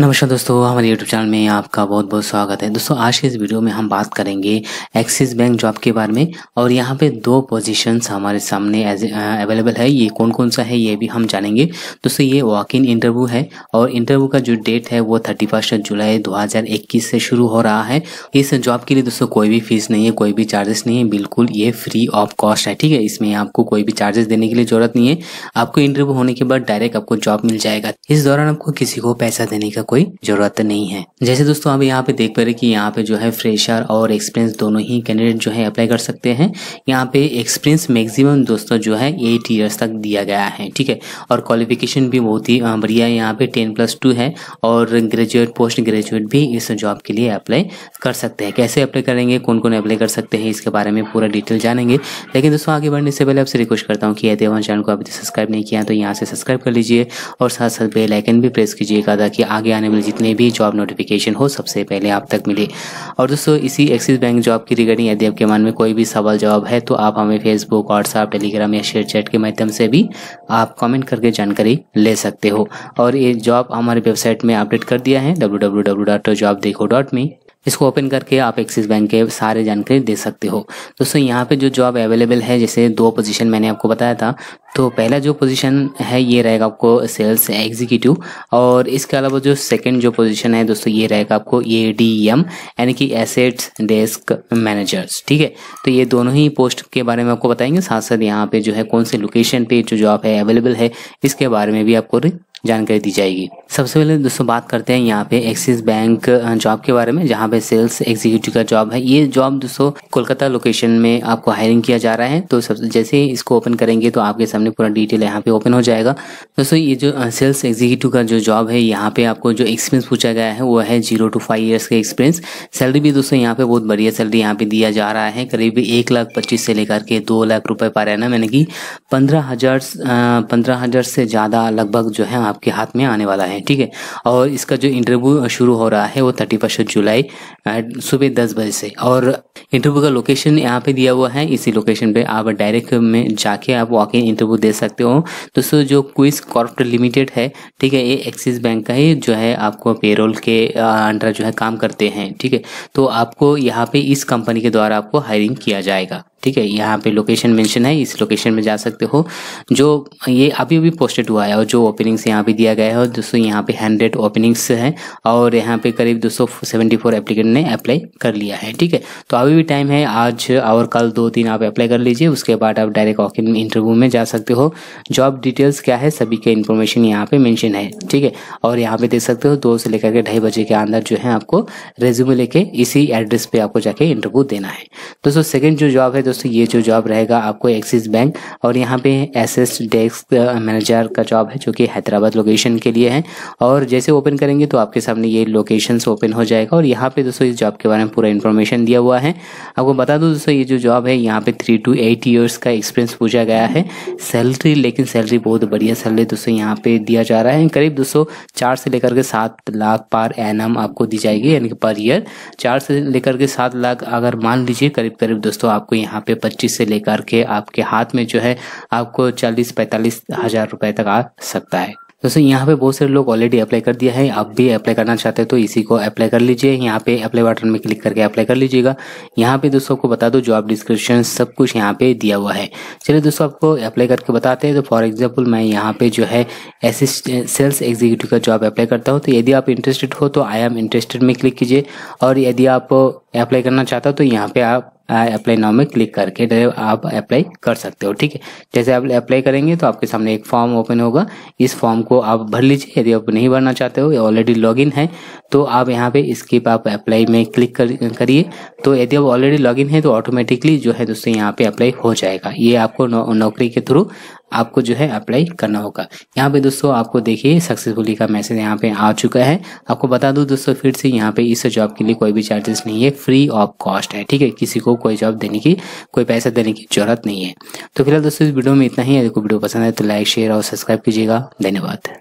नमस्कार दोस्तों हमारे YouTube चैनल में आपका बहुत बहुत स्वागत है दोस्तों आज के इस वीडियो में हम बात करेंगे एक्सिस बैंक जॉब के बारे में और यहाँ पे दो पोजीशंस हमारे सामने अवेलेबल है ये कौन कौन सा है ये भी हम जानेंगे दोस्तों ये वॉक इन इंटरव्यू है और इंटरव्यू का जो डेट है वो थर्टी जुलाई दो से शुरू हो रहा है इस जॉब के लिए दोस्तों कोई भी फीस नहीं है कोई भी चार्जेस नहीं है बिल्कुल ये फ्री ऑफ कॉस्ट है ठीक है इसमें आपको कोई भी चार्जेस देने के लिए जरूरत नहीं है आपको इंटरव्यू होने के बाद डायरेक्ट आपको जॉब मिल जाएगा इस दौरान आपको किसी को पैसा देने का कोई जरूरत नहीं है जैसे दोस्तों आप यहाँ पे देख पा रहे कि यहाँ पे जो है फ्रेशर और एक्सपीरियंस दोनों ही कैंडिडेट जो है अप्लाई कर सकते हैं यहाँ पे एक्सपीरियंस मैक्सिमम दोस्तों जो है एट ईयर्स तक दिया गया है ठीक है और क्वालिफिकेशन भी बहुत ही बढ़िया है यहाँ पे टेन प्लस टू है और ग्रेजुएट पोस्ट ग्रेजुएट भी इस जॉब के लिए अप्लाई कर सकते हैं कैसे अप्लाई करेंगे कौन कौन अप्लाई कर सकते हैं इसके बारे में पूरा डिटेल जानेंगे लेकिन दोस्तों आगे बढ़ने से पहले आपसे रिक्वेस्ट करता हूँ कि यदि हमारे चैनल को अभी सब्सक्राइब नहीं किया तो यहाँ से सब्सक्राइब कर लीजिए और साथ साथ बेलाइकन भी प्रेस कीजिएगा ताकि आगे आने वाले जितने भी जॉब नोटिफिकेशन हो सबसे पहले आप तक मिले और दोस्तों इसी एक्सिस बैंक जॉब की रिगार्डिंग यदि आपके मन में कोई भी सवाल जवाब है तो आप हमें फेसबुक व्हाट्सअप टेलीग्राम या शेयर चैट के माध्यम से भी आप कमेंट करके जानकारी ले सकते हो और ये जॉब हमारे वेबसाइट में अपडेट कर दिया है डब्ल्यू इसको ओपन करके आप एक्सिस बैंक के सारे जानकारी दे सकते हो दोस्तों यहाँ पे जो जॉब अवेलेबल है जैसे दो पोजीशन मैंने आपको बताया था तो पहला जो पोजीशन है ये रहेगा आपको सेल्स एग्जीक्यूटिव और इसके अलावा जो सेकंड जो पोजीशन है दोस्तों ये रहेगा आपको ए डी एम यानी कि एसेट्स डेस्क मैनेजर्स ठीक है तो ये दोनों ही पोस्ट के बारे में आपको बताएंगे साथ साथ यहाँ पे जो है कौन से लोकेशन पे जो जॉब है अवेलेबल है इसके बारे में भी आपको जानकारी दी जाएगी सबसे पहले दोस्तों बात करते हैं यहाँ पे एक्सिस बैंक जॉब के बारे में जहाँ पे सेल्स एग्जीक्यूटिव का जॉब है ये जॉब दोस्तों कोलकाता लोकेशन में आपको हायरिंग किया जा रहा है तो सब जैसे ही इसको ओपन करेंगे तो आपके सामने पूरा डिटेल यहाँ पे ओपन हो जाएगा दोस्तों ये जो सेल्स एग्जीक्यूटिव का जो जॉब है यहाँ पे आपको जो एक्सपीरियंस पूछा गया है वो है जीरो टू फाइव ईयर्स का एक्सपीरियंस सैलरी भी दोस्तों यहाँ पे बहुत बढ़िया सैलरी यहाँ पे दिया जा रहा है करीब एक लाख पच्चीस से लेकर के दो लाख रुपए रहे हैं ना मैंने कि पंद्रह हजार पंद्रह हजार से ज़्यादा लगभग जो है आपके हाथ में आने वाला है ठीक है और इसका जो इंटरव्यू शुरू हो रहा है वो थर्टी फर्स्ट जुलाई सुबह दस बजे से और इंटरव्यू का लोकेशन यहाँ पे दिया हुआ है इसी लोकेशन पे आप डायरेक्ट में जाके आप वॉक इन इंटरव्यू दे सकते हो दोस्तों जो क्विज कॉर्प लिमिटेड है ठीक है ये एक्सिस बैंक का ही जो है आपको पेरोल के अंडर जो है काम करते हैं ठीक है तो आपको यहाँ पे इस कंपनी के द्वारा आपको हायरिंग किया जाएगा ठीक है यहाँ पे लोकेशन मेंशन है इस लोकेशन में जा सकते हो जो ये अभी अभी पोस्टेड हुआ है और जो ओपनिंग्स यहाँ पे दिया गया है दोस्तों यहाँ पे हंड्रेड ओपनिंग्स हैं और यहाँ पे करीब सौ सेवेंटी फोर एप्लीकेंट ने अप्लाई कर लिया है ठीक है तो अभी भी टाइम है आज और कल दो दिन आप अप्लाई कर लीजिए उसके बाद आप डायरेक्ट ऑफ इंटरव्यू में जा सकते हो जॉब डिटेल्स क्या है सभी के इन्फॉर्मेशन यहाँ पे मैंशन है ठीक है और यहाँ पे देख सकते हो दो से लेकर के ढाई बजे के अंदर जो है आपको रेज्यूमे लेके इसी एड्रेस पे आपको जाके इंटरव्यू देना है दोस्तों सेकेंड जो जॉब है दोस्तों दोस्तों ये जो जॉब रहेगा आपको एक्सिस बैंक और यहाँ पे एसेस डेस्क मैनेजर का जॉब है जो कि हैदराबाद लोकेशन के लिए है और जैसे ओपन करेंगे तो आपके सामने ये लोकेशन ओपन हो जाएगा और यहाँ पे दोस्तों इस जॉब के बारे में पूरा इन्फॉर्मेशन दिया हुआ है आपको बता दूँ दोस्तों ये जो जॉब है यहाँ पे थ्री टू एट ईयर्स का एक्सपीरियंस पूछा गया है सैलरी लेकिन सैलरी बहुत बढ़िया सैलरी दोस्तों यहाँ पे दिया जा रहा है करीब दोस्तों चार से लेकर के सात लाख पर एन आपको दी जाएगी यानी कि पर ईयर चार से लेकर के सात लाख अगर मान लीजिए करीब करीब दोस्तों आपको यहाँ पे पच्चीस से लेकर के आपके हाथ में जो है आपको चालीस पैंतालीस हजार रुपए तक आ सकता है दोस्तों यहाँ पे बहुत सारे लोग ऑलरेडी अप्लाई कर दिया है आप भी अप्लाई करना चाहते हैं तो इसी को अप्लाई कर लीजिए यहाँ पे अप्लाई बटन में क्लिक करके अप्लाई कर लीजिएगा यहाँ पे दोस्तों को बता दो जॉब डिस्क्रिप्शन सब कुछ यहाँ पे दिया हुआ है चलिए दोस्तों आपको अप्लाई करके बताते हैं तो फॉर एग्जाम्पल मैं यहाँ पे जो है असिस्ट सेल्स एग्जीक्यूटिव का जॉब अप्लाई करता हूँ तो यदि आप इंटरेस्टेड हो तो आई एम इंटरेस्टेड में क्लिक कीजिए और यदि आप अप्लाई करना चाहता हो तो यहाँ पे आप अप्लाई नाउ में क्लिक करके आप अप्लाई कर सकते हो ठीक है जैसे आप अप्लाई करेंगे तो आपके सामने एक फॉर्म ओपन होगा इस फॉर्म को आप भर लीजिए यदि आप नहीं भरना चाहते हो ऑलरेडी लॉगिन है तो आप यहाँ पे स्किप आप अप्लाई में क्लिक करिए तो यदि आप ऑलरेडी लॉगिन है तो ऑटोमेटिकली जो है दोस्तों यहाँ पे अप्लाई हो जाएगा ये आपको नौ, नौकरी के थ्रू आपको जो है अप्लाई करना होगा यहाँ पे दोस्तों आपको देखिए सक्सेसफुली का मैसेज यहाँ पे आ चुका है आपको बता दूँ दोस्तों फिर से यहाँ पे इस जॉब के लिए कोई भी चार्जेस नहीं है फ्री ऑफ कॉस्ट है ठीक है किसी को कोई जॉब देने की कोई पैसा देने की जरूरत नहीं है तो फिलहाल दोस्तों इस वीडियो में इतना ही है वीडियो पसंद है तो लाइक शेयर और सब्सक्राइब कीजिएगा धन्यवाद